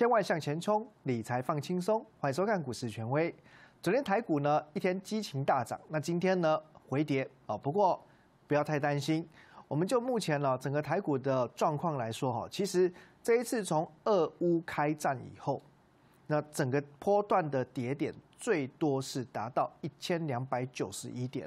千万向前冲，理财放轻松。欢迎收看股市权威。昨天台股呢一天激情大涨，那今天呢回跌啊。不过不要太担心，我们就目前呢整个台股的状况来说哈，其实这一次从俄乌开战以后，那整个波段的跌点最多是达到一千两百九十一点，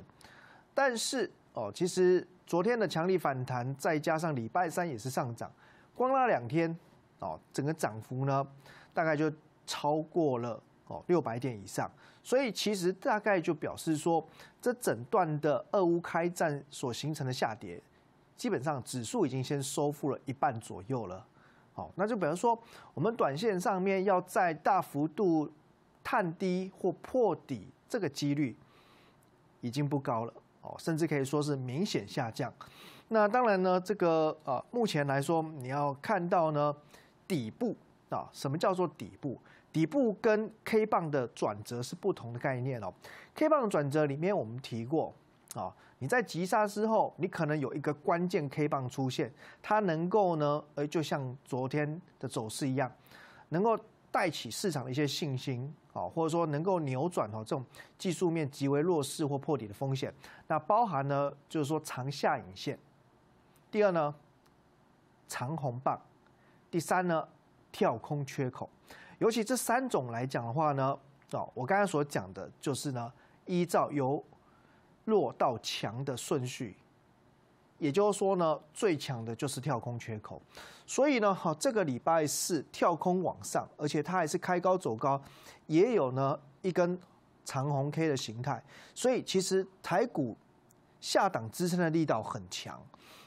但是哦，其实昨天的强力反弹，再加上礼拜三也是上涨，光那两天。哦，整个涨幅呢，大概就超过了哦六百点以上，所以其实大概就表示说，这整段的俄乌开战所形成的下跌，基本上指数已经先收复了一半左右了。好，那就比方说，我们短线上面要再大幅度探低或破底，这个几率已经不高了。哦，甚至可以说是明显下降。那当然呢，这个呃，目前来说你要看到呢。底部啊，什么叫做底部？底部跟 K 棒的转折是不同的概念哦。K 棒的转折里面，我们提过啊，你在急刹之后，你可能有一个关键 K 棒出现，它能够呢，呃，就像昨天的走势一样，能够带起市场的一些信心啊，或者说能够扭转哈这种技术面极为弱势或破底的风险。那包含呢，就是说长下影线。第二呢，长红棒。第三呢，跳空缺口，尤其这三种来讲的话呢，哦，我刚刚所讲的就是呢，依照由弱到强的顺序，也就是说呢，最强的就是跳空缺口，所以呢，哈，这个礼拜四跳空往上，而且它还是开高走高，也有呢一根长红 K 的形态，所以其实台股下档支撑的力道很强，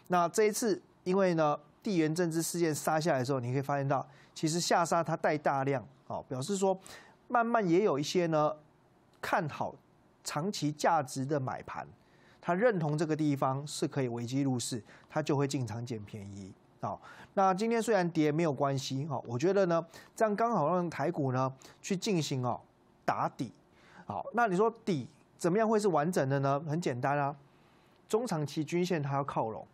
那这一次因为呢。地缘政治事件杀下来的时候，你可以发现到，其实下杀它带大量，哦，表示说，慢慢也有一些呢看好长期价值的买盘，他认同这个地方是可以维机入市，他就会进场捡便宜，哦。那今天虽然跌没有关系，哦，我觉得呢，这样刚好让台股呢去进行哦打底，好，那你说底怎么样会是完整的呢？很简单啊，中长期均线它要靠拢。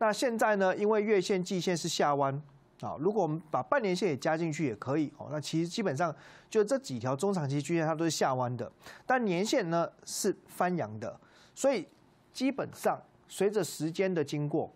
那现在呢？因为月线、季线是下弯啊，如果我们把半年线也加进去也可以哦。那其实基本上，就这几条中长期均线它都是下弯的，但年线呢是翻扬的，所以基本上随着时间的经过，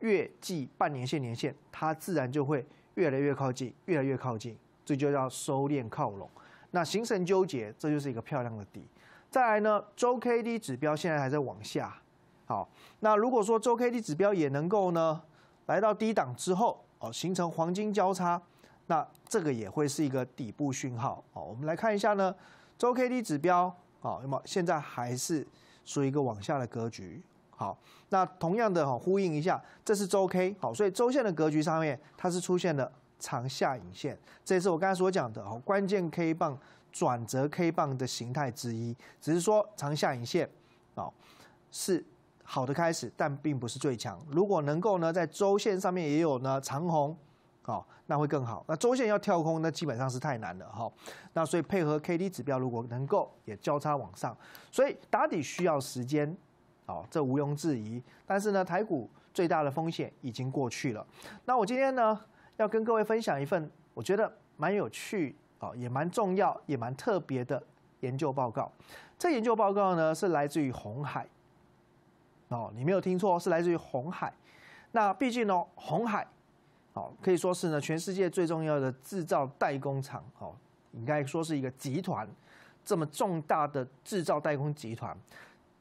月、季、半年线、年线，它自然就会越来越靠近，越来越靠近，这就叫收敛靠拢。那形成纠结，这就是一个漂亮的底。再来呢，周 K D 指标现在还在往下。好，那如果说周 K D 指标也能够呢来到低档之后哦，形成黄金交叉，那这个也会是一个底部讯号哦。我们来看一下呢，周 K D 指标啊，那么现在还是属于一个往下的格局。好，那同样的呼应一下，这是周 K，好，所以周线的格局上面它是出现了长下影线，这也是我刚才所讲的哦，关键 K 棒、转折 K 棒的形态之一，只是说长下影线哦，是。好的开始，但并不是最强。如果能够呢，在周线上面也有呢长红，哦，那会更好。那周线要跳空，那基本上是太难了哈。那所以配合 K D 指标，如果能够也交叉往上，所以打底需要时间，哦，这毋庸置疑。但是呢，台股最大的风险已经过去了。那我今天呢，要跟各位分享一份我觉得蛮有趣哦，也蛮重要，也蛮特别的研究报告。这研究报告呢，是来自于红海。哦，你没有听错，是来自于红海。那毕竟呢，红海哦，可以说是呢全世界最重要的制造代工厂哦，应该说是一个集团这么重大的制造代工集团。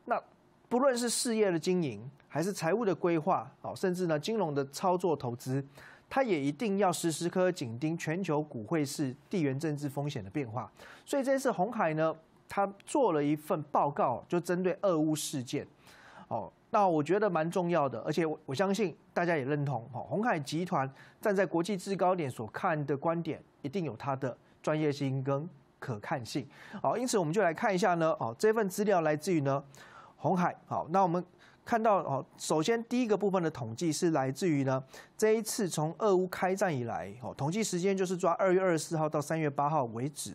那不论是事业的经营，还是财务的规划哦，甚至呢金融的操作投资，它也一定要时时刻紧盯全球股汇市地缘政治风险的变化。所以这次红海呢，它做了一份报告，就针对俄乌事件。哦，那我觉得蛮重要的，而且我我相信大家也认同。哦，红海集团站在国际制高点所看的观点，一定有它的专业性跟可看性。好，因此我们就来看一下呢。哦，这份资料来自于呢红海。好，那我们。看到哦，首先第一个部分的统计是来自于呢，这一次从俄乌开战以来哦，统计时间就是抓二月二十四号到三月八号为止。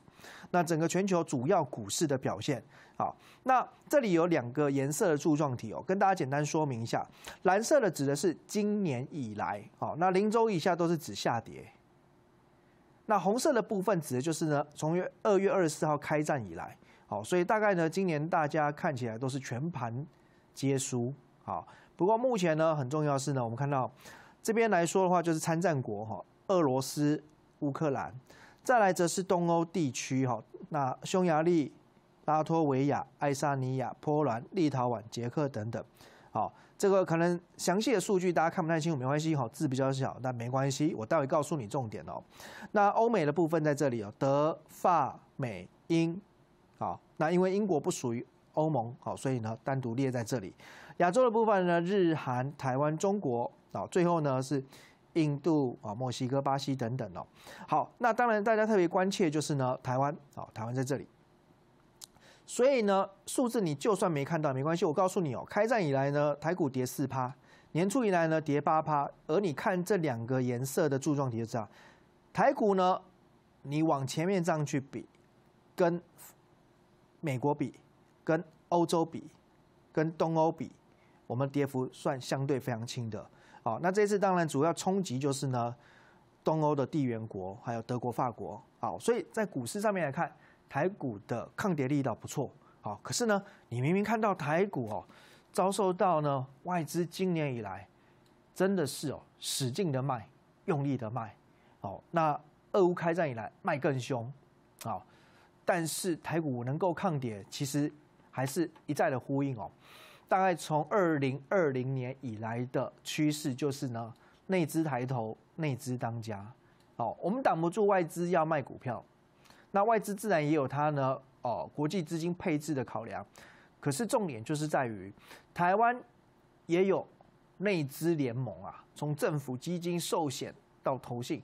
那整个全球主要股市的表现啊，那这里有两个颜色的柱状体哦，跟大家简单说明一下，蓝色的指的是今年以来哦，那零周以下都是指下跌。那红色的部分指的就是呢，从二月二十四号开战以来哦，所以大概呢，今年大家看起来都是全盘。接书。好。不过目前呢，很重要是呢，我们看到这边来说的话，就是参战国哈，俄罗斯、乌克兰，再来则是东欧地区哈，那匈牙利、拉脱维亚、爱沙尼亚、波兰、立陶宛、捷克等等。好，这个可能详细的数据大家看不太清楚，没关系哈，字比较小，但没关系，我待会告诉你重点哦。那欧美的部分在这里哦，德、法、美、英，好，那因为英国不属于。欧盟，好，所以呢，单独列在这里。亚洲的部分呢，日韩、台湾、中国，啊，最后呢是印度、啊，墨西哥、巴西等等哦。好，那当然大家特别关切就是呢，台湾，啊，台湾在这里。所以呢，数字你就算没看到没关系，我告诉你哦，开战以来呢，台股跌四趴，年初以来呢跌八趴，而你看这两个颜色的柱状体就知道，台股呢，你往前面这样去比，跟美国比。跟欧洲比，跟东欧比，我们跌幅算相对非常轻的。好，那这次当然主要冲击就是呢，东欧的地缘国，还有德国、法国。好，所以在股市上面来看，台股的抗跌力倒不错。好，可是呢，你明明看到台股哦，遭受到呢外资今年以来真的是哦使劲的卖，用力的卖。好，那俄乌开战以来卖更凶。好，但是台股能够抗跌，其实。还是一再的呼应哦，大概从二零二零年以来的趋势就是呢，内资抬头，内资当家。哦，我们挡不住外资要卖股票，那外资自然也有它呢哦，国际资金配置的考量。可是重点就是在于，台湾也有内资联盟啊，从政府基金、寿险到投信，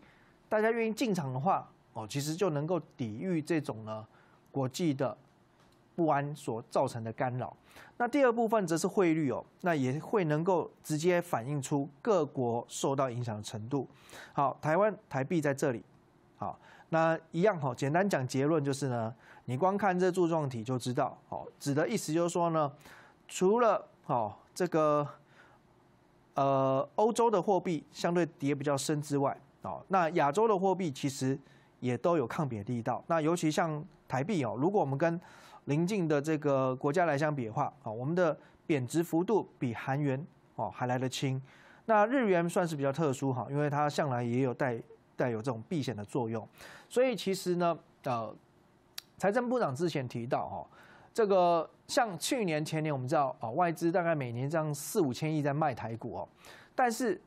大家愿意进场的话哦，其实就能够抵御这种呢国际的。不安所造成的干扰，那第二部分则是汇率哦，那也会能够直接反映出各国受到影响的程度。好，台湾台币在这里，好，那一样哈，简单讲结论就是呢，你光看这柱状体就知道哦，指的意思就是说呢，除了哦这个呃欧洲的货币相对跌比较深之外，哦那亚洲的货币其实也都有抗贬力道，那尤其像台币哦，如果我们跟邻近的这个国家来相比的话，啊，我们的贬值幅度比韩元哦还来得轻。那日元算是比较特殊哈，因为它向来也有带带有这种避险的作用。所以其实呢，呃，财政部长之前提到哦，这个像去年前年，我们知道啊，外资大概每年这样四五千亿在卖台股哦。但是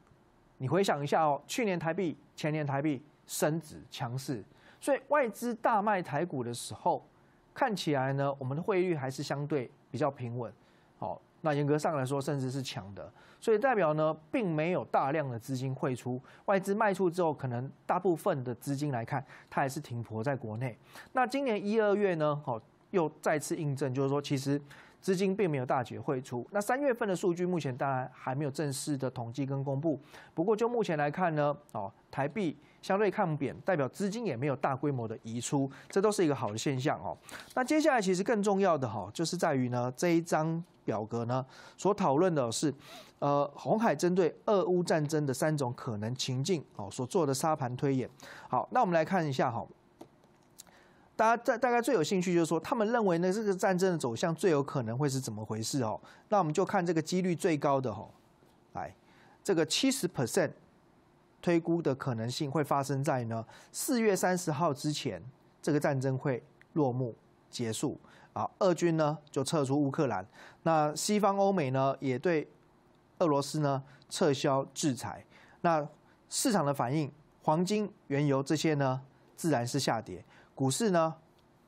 你回想一下哦，去年台币前年台币升值强势，所以外资大卖台股的时候。看起来呢，我们的汇率还是相对比较平稳，好，那严格上来说，甚至是强的，所以代表呢，并没有大量的资金汇出，外资卖出之后，可能大部分的资金来看，它还是停泊在国内。那今年一二月呢，好，又再次印证，就是说，其实。资金并没有大举汇出。那三月份的数据目前当然还没有正式的统计跟公布，不过就目前来看呢，哦，台币相对抗贬，代表资金也没有大规模的移出，这都是一个好的现象哦。那接下来其实更重要的哈，就是在于呢这一张表格呢所讨论的是，呃，红海针对俄乌战争的三种可能情境哦所做的沙盘推演。好，那我们来看一下好。大家大大概最有兴趣就是说，他们认为呢，这个战争的走向最有可能会是怎么回事哦？那我们就看这个几率最高的哦，来，这个七十 percent 推估的可能性会发生在呢四月三十号之前，这个战争会落幕结束啊，俄军呢就撤出乌克兰，那西方欧美呢也对俄罗斯呢撤销制裁，那市场的反应，黄金、原油这些呢自然是下跌。股市呢，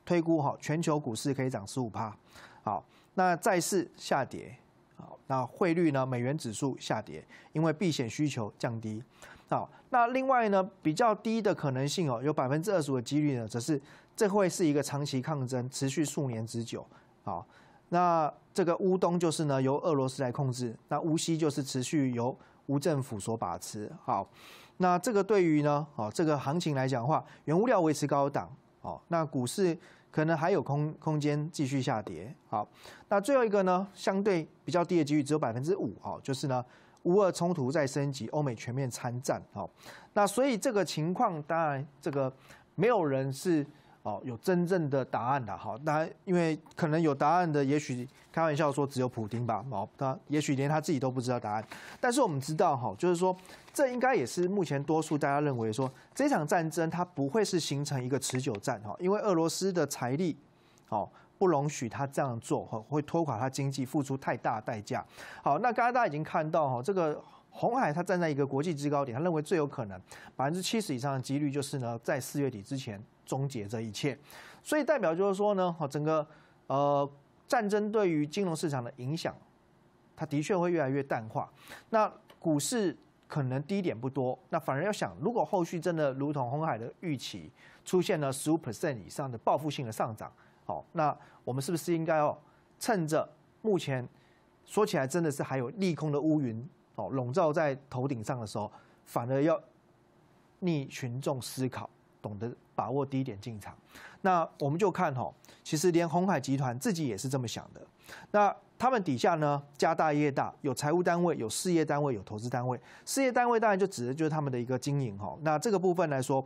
推估哈，全球股市可以涨十五趴，好，那债市下跌，好，那汇率呢，美元指数下跌，因为避险需求降低，好，那另外呢，比较低的可能性哦，有百分之二十五的几率呢，则是这会是一个长期抗争，持续数年之久，好，那这个乌东就是呢由俄罗斯来控制，那乌西就是持续由乌政府所把持，好，那这个对于呢，哦这个行情来讲的话，原物料维持高档。哦，那股市可能还有空空间继续下跌。好，那最后一个呢，相对比较低的几率只有百分之五。哦，就是呢，乌俄冲突在升级，欧美全面参战。哦，那所以这个情况，当然这个没有人是。哦，有真正的答案的好，那因为可能有答案的，也许开玩笑说只有普丁吧，哦，他也许连他自己都不知道答案。但是我们知道哈，就是说，这应该也是目前多数大家认为说，这场战争它不会是形成一个持久战哈，因为俄罗斯的财力，哦，不容许他这样做，会拖垮他经济，付出太大代价。好，那刚刚大家已经看到哈，这个红海他站在一个国际制高点，他认为最有可能百分之七十以上的几率就是呢，在四月底之前。终结这一切，所以代表就是说呢，哦，整个呃战争对于金融市场的影响，它的确会越来越淡化。那股市可能低点不多，那反而要想，如果后续真的如同红海的预期，出现了十五 percent 以上的报复性的上涨，哦，那我们是不是应该要趁着目前说起来真的是还有利空的乌云哦笼罩在头顶上的时候，反而要逆群众思考。懂得把握低点进场，那我们就看哈，其实连红海集团自己也是这么想的。那他们底下呢，家大业大，有财务单位，有事业单位，有投资单位。事业单位当然就指的就是他们的一个经营哈。那这个部分来说，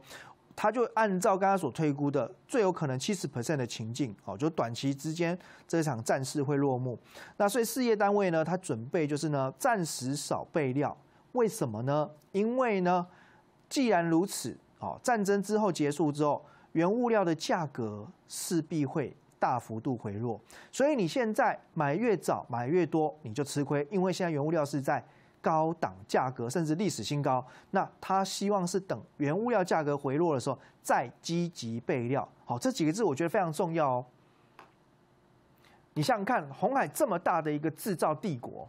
他就按照刚刚所推估的，最有可能七十 percent 的情境哦，就短期之间这一场战事会落幕。那所以事业单位呢，他准备就是呢，暂时少备料。为什么呢？因为呢，既然如此。战争之后结束之后，原物料的价格势必会大幅度回落，所以你现在买越早买越多你就吃亏，因为现在原物料是在高档价格甚至历史新高，那他希望是等原物料价格回落的时候再积极备料。好，这几个字我觉得非常重要哦。你想想看，红海这么大的一个制造帝国，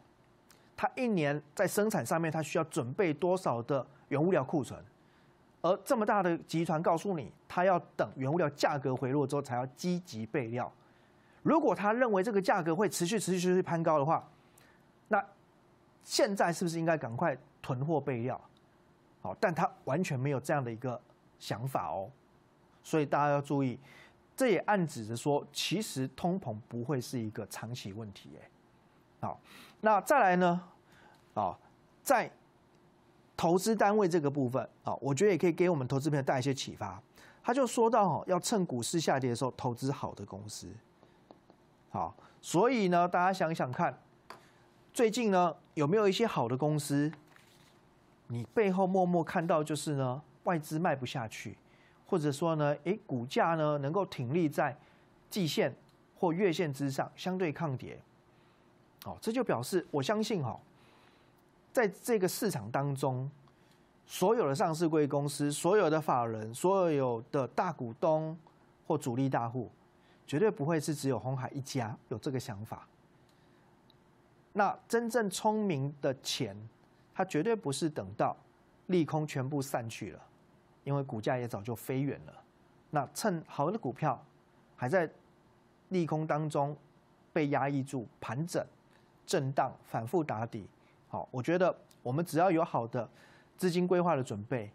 它一年在生产上面它需要准备多少的原物料库存？而这么大的集团告诉你，他要等原物料价格回落之后才要积极备料。如果他认为这个价格会持续、持续、持续攀高的话，那现在是不是应该赶快囤货备料？好，但他完全没有这样的一个想法哦。所以大家要注意，这也暗指着说，其实通膨不会是一个长期问题。哎，好，那再来呢？啊，在。投资单位这个部分啊，我觉得也可以给我们投资朋友带一些启发。他就说到，哈，要趁股市下跌的时候投资好的公司，好，所以呢，大家想想看，最近呢有没有一些好的公司？你背后默默看到就是呢，外资卖不下去，或者说呢，诶，股价呢能够挺立在季线或月线之上，相对抗跌，好，这就表示我相信哈。在这个市场当中，所有的上市贵公司、所有的法人、所有的大股东或主力大户，绝对不会是只有红海一家有这个想法。那真正聪明的钱，它绝对不是等到利空全部散去了，因为股价也早就飞远了。那趁好的股票还在利空当中被压抑住、盘整、震荡、反复打底。好，我觉得我们只要有好的资金规划的准备，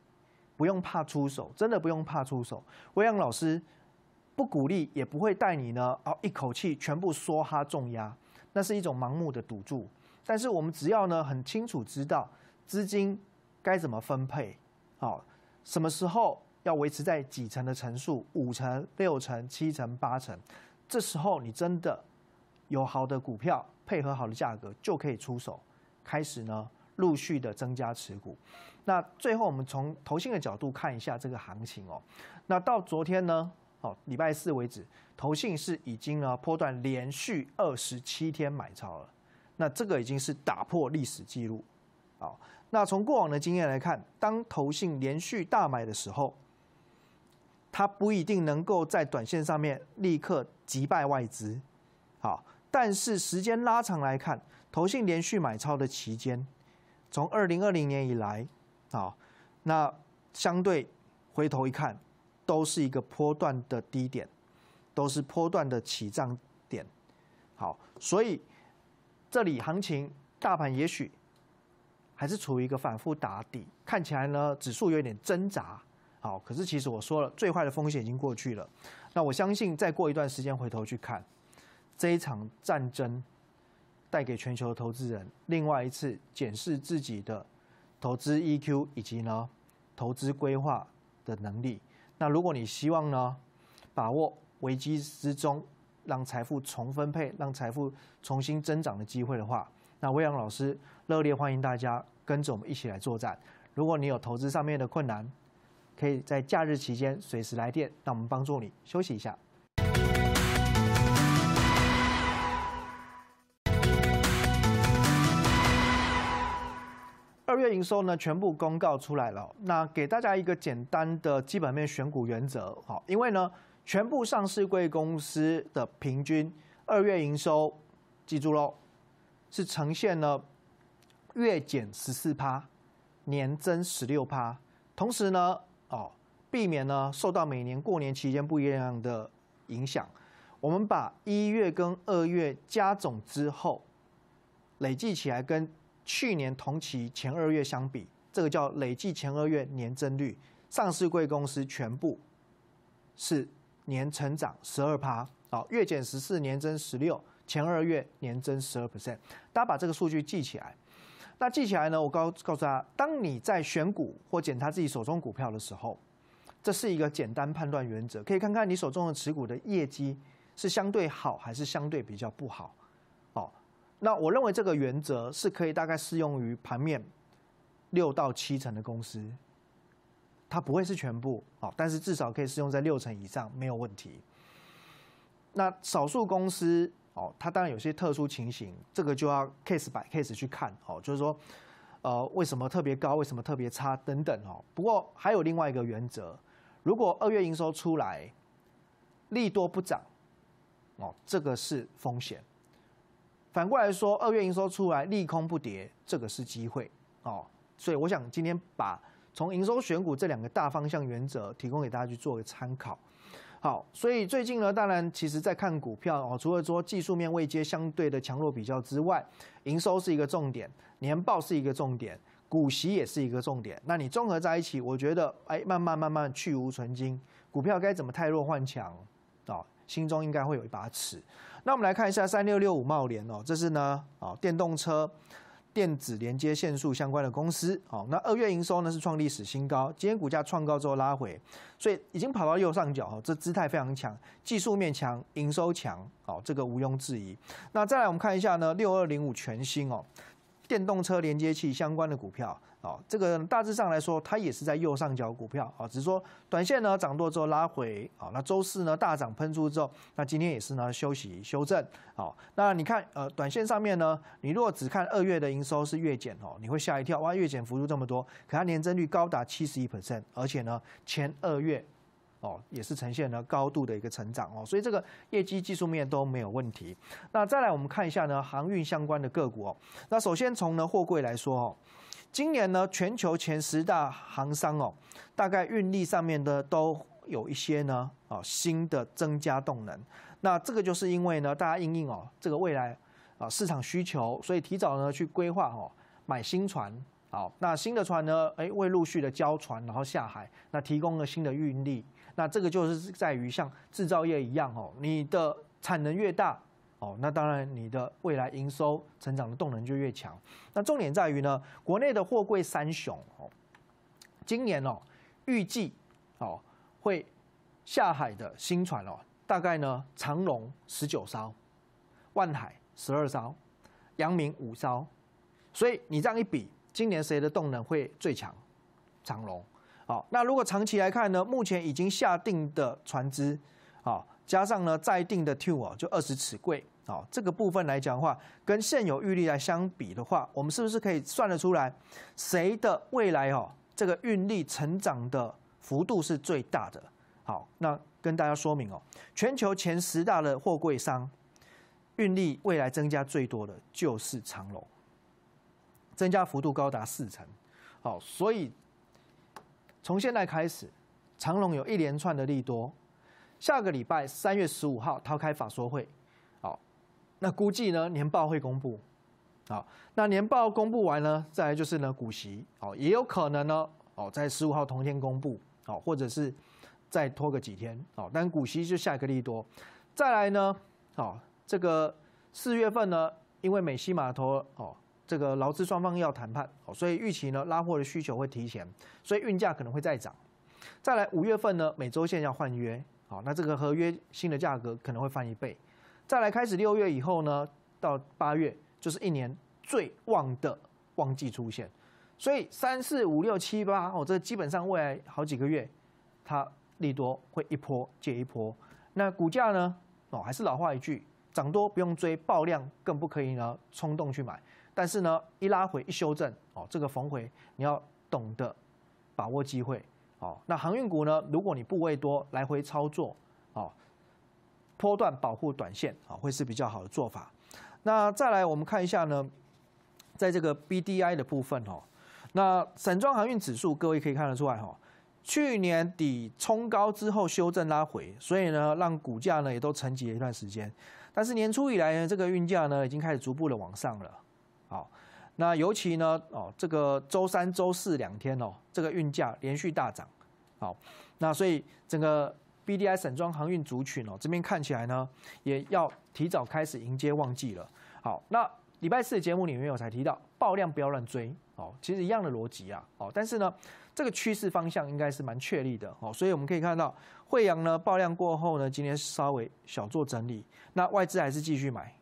不用怕出手，真的不用怕出手。薇扬老师不鼓励，也不会带你呢哦一口气全部梭哈重压，那是一种盲目的赌注。但是我们只要呢很清楚知道资金该怎么分配，好，什么时候要维持在几成的层数，五成、六成、七成、八成，这时候你真的有好的股票配合好的价格，就可以出手。开始呢，陆续的增加持股，那最后我们从投信的角度看一下这个行情哦。那到昨天呢，哦礼拜四为止，投信是已经呢波段连续二十七天买超了，那这个已经是打破历史记录，好，那从过往的经验来看，当投信连续大买的时候，它不一定能够在短线上面立刻击败外资，好，但是时间拉长来看。投信连续买超的期间，从二零二零年以来，啊，那相对回头一看，都是一个波段的低点，都是波段的起涨点。好，所以这里行情大盘也许还是处于一个反复打底，看起来呢指数有点挣扎。好，可是其实我说了，最坏的风险已经过去了。那我相信再过一段时间回头去看，这一场战争。带给全球投资人另外一次检视自己的投资 EQ 以及呢投资规划的能力。那如果你希望呢把握危机之中让财富重分配、让财富重新增长的机会的话，那威扬老师热烈欢迎大家跟着我们一起来作战。如果你有投资上面的困难，可以在假日期间随时来电，让我们帮助你休息一下。营收呢全部公告出来了，那给大家一个简单的基本面选股原则，好，因为呢全部上市贵公司的平均二月营收，记住喽，是呈现了月减十四趴，年增十六趴，同时呢哦避免呢受到每年过年期间不一样的影响，我们把一月跟二月加总之后累计起来跟。去年同期前二月相比，这个叫累计前二月年增率。上市贵公司全部是年成长十二趴，好，月减十四，年增十六，前二月年增十二 percent。大家把这个数据记起来。那记起来呢？我告告诉大家，当你在选股或检查自己手中股票的时候，这是一个简单判断原则。可以看看你手中的持股的业绩是相对好还是相对比较不好，哦。那我认为这个原则是可以大概适用于盘面六到七成的公司，它不会是全部哦，但是至少可以适用在六成以上没有问题。那少数公司哦，它当然有些特殊情形，这个就要 case by case 去看哦，就是说呃为什么特别高，为什么特别差等等哦。不过还有另外一个原则，如果二月营收出来利多不涨哦，这个是风险。反过来说，二月营收出来利空不跌，这个是机会哦。所以我想今天把从营收选股这两个大方向原则提供给大家去做个参考。好，所以最近呢，当然其实在看股票哦，除了说技术面未接相对的强弱比较之外，营收是一个重点，年报是一个重点，股息也是一个重点。那你综合在一起，我觉得哎，慢慢慢慢去无存菁，股票该怎么太弱换强啊？心中应该会有一把尺。那我们来看一下三六六五茂联哦，这是呢，哦电动车电子连接线束相关的公司哦。那二月营收呢是创历史新高，今天股价创高之后拉回，所以已经跑到右上角哦，这姿态非常强，技术面强，营收强哦，这个毋庸置疑。那再来我们看一下呢，六二零五全新哦，电动车连接器相关的股票。哦，这个大致上来说，它也是在右上角股票啊，只是说短线呢涨多之后拉回啊，那周四呢大涨喷出之后，那今天也是呢休息修正啊。那你看呃，短线上面呢，你如果只看二月的营收是月减哦，你会吓一跳哇，月减幅度这么多，可它年增率高达七十一 percent，而且呢前二月哦也是呈现了高度的一个成长哦，所以这个业绩技术面都没有问题。那再来我们看一下呢航运相关的个股哦，那首先从呢货柜来说哦。今年呢，全球前十大航商哦，大概运力上面的都有一些呢啊新的增加动能。那这个就是因为呢，大家应应哦这个未来啊市场需求，所以提早呢去规划哦买新船。好，那新的船呢，哎会陆续的交船然后下海，那提供了新的运力。那这个就是在于像制造业一样哦，你的产能越大。哦，那当然，你的未来营收成长的动能就越强。那重点在于呢，国内的货柜三雄哦，今年哦预计哦会下海的新船哦，大概呢长龙十九艘，万海十二艘，扬名五艘。所以你这样一比，今年谁的动能会最强？长龙。好，那如果长期来看呢，目前已经下定的船只啊，加上呢再定的 two 哦，就二十尺柜。好，这个部分来讲的话，跟现有运力来相比的话，我们是不是可以算得出来，谁的未来哦，这个运力成长的幅度是最大的？好，那跟大家说明哦，全球前十大的货柜商运力未来增加最多的就是长隆，增加幅度高达四成。好，所以从现在开始，长隆有一连串的利多，下个礼拜三月十五号，抛开法说会。那估计呢年报会公布，好，那年报公布完呢，再来就是呢股息，哦，也有可能呢，哦，在十五号同天公布，哦，或者是再拖个几天，哦，但股息就下一个利多。再来呢，哦，这个四月份呢，因为美西码头，哦，这个劳资双方要谈判，所以预期呢拉货的需求会提前，所以运价可能会再涨。再来五月份呢，每洲线要换约，好，那这个合约新的价格可能会翻一倍。再来开始六月以后呢，到八月就是一年最旺的旺季出现，所以三四五六七八哦，这基本上未来好几个月，它利多会一波接一波。那股价呢，哦还是老话一句，涨多不用追，爆量更不可以呢冲动去买。但是呢，一拉回一修正哦，这个逢回你要懂得把握机会哦。那航运股呢，如果你部位多来回操作哦。波段保护短线啊，会是比较好的做法。那再来，我们看一下呢，在这个 B D I 的部分哦，那散装航运指数，各位可以看得出来哈，去年底冲高之后修正拉回，所以呢，让股价呢也都沉寂了一段时间。但是年初以来呢，这个运价呢已经开始逐步的往上了。好，那尤其呢哦，这个周三、周四两天哦，这个运价连续大涨。好，那所以整个。B D I 散装航运族群哦，这边看起来呢，也要提早开始迎接旺季了。好，那礼拜四的节目里面有才提到，爆量不要乱追哦，其实一样的逻辑啊。哦，但是呢，这个趋势方向应该是蛮确立的哦，所以我们可以看到，惠阳呢爆量过后呢，今天稍微小做整理，那外资还是继续买，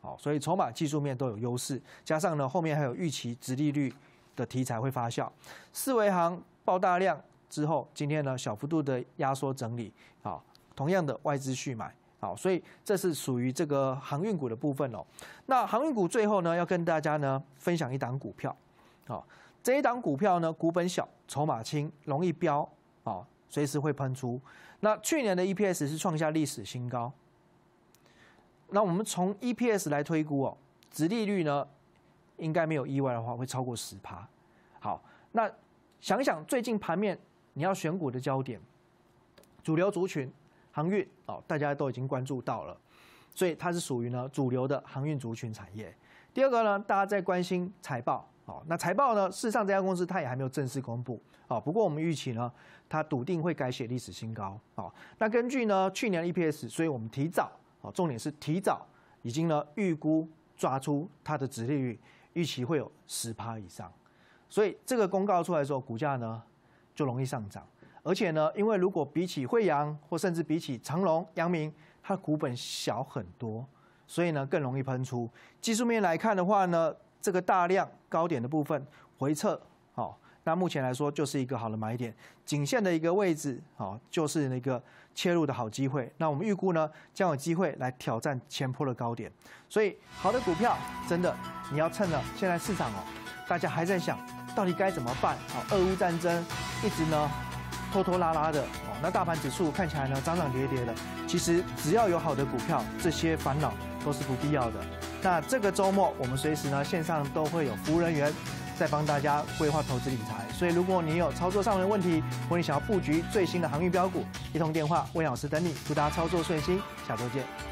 好，所以筹码技术面都有优势，加上呢后面还有预期值利率的题材会发酵，四维行爆大量。之后，今天呢小幅度的压缩整理好，同样的外资续买好，所以这是属于这个航运股的部分哦。那航运股最后呢，要跟大家呢分享一档股票，好，这一档股票呢股本小、筹码轻、容易飙好，随时会喷出。那去年的 EPS 是创下历史新高，那我们从 EPS 来推估哦，殖利率呢应该没有意外的话会超过十趴。好，那想想最近盘面。你要选股的焦点，主流族群航运哦，大家都已经关注到了，所以它是属于呢主流的航运族群产业。第二个呢，大家在关心财报哦。那财报呢，事实上这家公司它也还没有正式公布哦。不过我们预期呢，它笃定会改写历史新高哦。那根据呢去年的 EPS，所以我们提早哦，重点是提早已经呢预估抓出它的殖利率预期会有十趴以上，所以这个公告出来之后，股价呢？就容易上涨，而且呢，因为如果比起惠阳或甚至比起长隆、阳明，它的股本小很多，所以呢更容易喷出。技术面来看的话呢，这个大量高点的部分回撤，好，那目前来说就是一个好的买点，颈线的一个位置，好，就是那个切入的好机会。那我们预估呢，将有机会来挑战前坡的高点。所以，好的股票真的你要趁着现在市场哦，大家还在想。到底该怎么办？好，俄乌战争一直呢拖拖拉拉的，哦，那大盘指数看起来呢涨涨跌跌的。其实只要有好的股票，这些烦恼都是不必要的。那这个周末我们随时呢线上都会有服务人员在帮大家规划投资理财。所以如果你有操作上的问题，或者想要布局最新的航运标股，一通电话，魏老师等你。祝大家操作顺心，下周见。